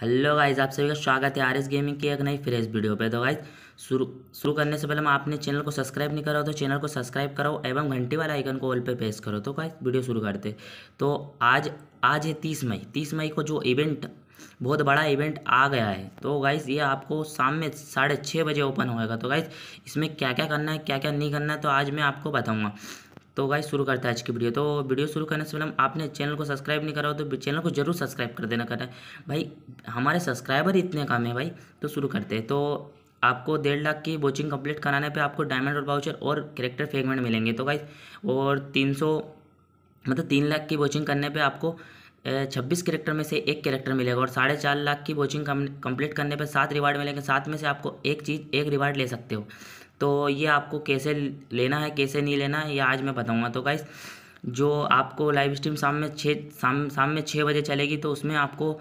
hello guys आप सभी का स्वागत है आर एस गेमिंग की एक नई फ्रेश वीडियो पे तो गाइज शुरू शुरू करने से पहले मैं आपने चैनल को सब्सक्राइब नहीं करा तो चैनल को सब्सक्राइब कराओ एवं घंटी वाला आइकन को ऑल पे प्रेस करो तो गाइज वीडियो शुरू करते तो आज आज है तीस मई तीस मई को जो इवेंट बहुत बड़ा इवेंट आ गया है तो गाइज़ ये आपको शाम में साढ़े छः बजे ओपन होएगा तो गाइज़ इसमें क्या क्या करना है क्या क्या नहीं करना है तो आज मैं आपको बताऊँगा तो गाइस शुरू करते हैं आज की वीडियो तो वीडियो शुरू करने से पहले आपने चैनल को सब्सक्राइब नहीं करा हो तो चैनल को जरूर सब्सक्राइब कर देना करें भाई हमारे सब्सक्राइबर इतने कम है भाई तो शुरू करते हैं तो आपको डेढ़ लाख की बोचिंग कंप्लीट कराने पे आपको डायमंड और बाउचर और करेक्टर फेगमेंट मिलेंगे तो गाइस और तीन सौ मतलब तीन लाख की बोचिंग करने पर आपको छब्बीस करेक्टर में से एक करेक्टर मिलेगा और साढ़े चार लाख की बोचिंग कम्प्लीट करने पर सात रिवार्ड मिलेंगे सात में से आपको एक चीज़ एक रिवार्ड ले सकते हो तो ये आपको कैसे लेना है कैसे नहीं लेना है ये आज मैं बताऊँगा तो गाइस जो आपको लाइव स्ट्रीम शाम में छः शाम शाम में छः बजे चलेगी तो उसमें आपको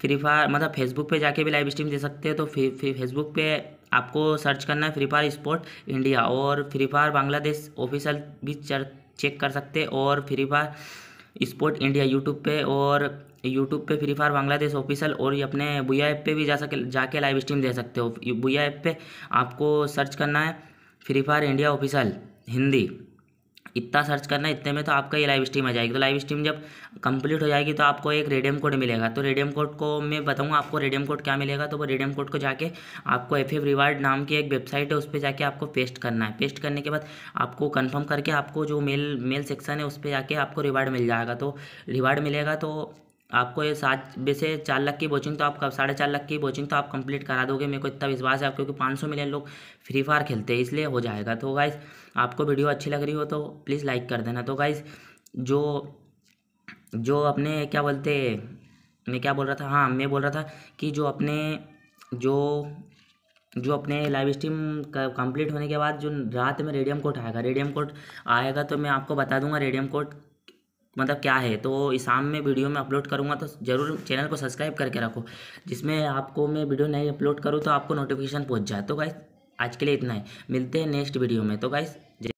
फ्री फायर मतलब फेसबुक पे जाके भी लाइव स्ट्रीम दे सकते हैं तो फिर फेसबुक पे आपको सर्च करना है फ्री फायर स्पोर्ट इंडिया और फ्री फायर बांग्लादेश ऑफिशियल भी चेक कर सकते और Free Fire sport India YouTube पे और यूट्यूब पे फ्री फायर बांग्लादेश ऑफिशियल और ये अपने बुया ऐप पे भी जा सके जाके लाइव स्ट्रीम दे सकते हो बुया ऐप पे आपको सर्च करना है Free Fire India official Hindi इतना सर्च करना इतने में तो आपका ये लाइव स्ट्रीम आ जाएगी तो लाइव स्ट्रीम जब कंप्लीट हो जाएगी तो आपको एक रेडियम कोड मिलेगा तो रेडियम कोड को मैं बताऊंगा आपको रेडियम कोड क्या मिलेगा तो वो रेडियम कोड को जाके आपको एफ एफ रिवार्ड नाम की एक वेबसाइट है उस पर जाके आपको पेस्ट करना है पेस्ट करने के बाद आपको कन्फर्म करके आपको जो मेल मेल सेक्शन है उस पर जाके आपको रिवार्ड मिल जाएगा तो रिवार्ड मिलेगा तो आपको ये सात वैसे चार लाख की कोचिंग तो आप साढ़े चार लाख की कोचिंग तो आप कंप्लीट करा दोगे मेरे को इतना विश्वास है आप क्योंकि पाँच सौ मिलियन लोग फ्री फायर खेलते हैं इसलिए हो जाएगा तो गाइस आपको वीडियो अच्छी लग रही हो तो प्लीज़ लाइक कर देना तो गाइज़ जो जो अपने क्या बोलते मैं क्या बोल रहा था हाँ मैं बोल रहा था कि जो अपने जो जो अपने लाइव स्ट्रीम कंप्लीट होने के बाद जो रात में रेडियम कोट आएगा रेडियम कोट आएगा तो मैं आपको बता दूंगा रेडियम कोट मतलब क्या है तो इस शाम में वीडियो में अपलोड करूँगा तो ज़रूर चैनल को सब्सक्राइब करके रखो जिसमें आपको मैं वीडियो नहीं अपलोड करूँ तो आपको नोटिफिकेशन पहुँच जाए तो गाइस आज के लिए इतना है मिलते हैं नेक्स्ट वीडियो में तो गाइस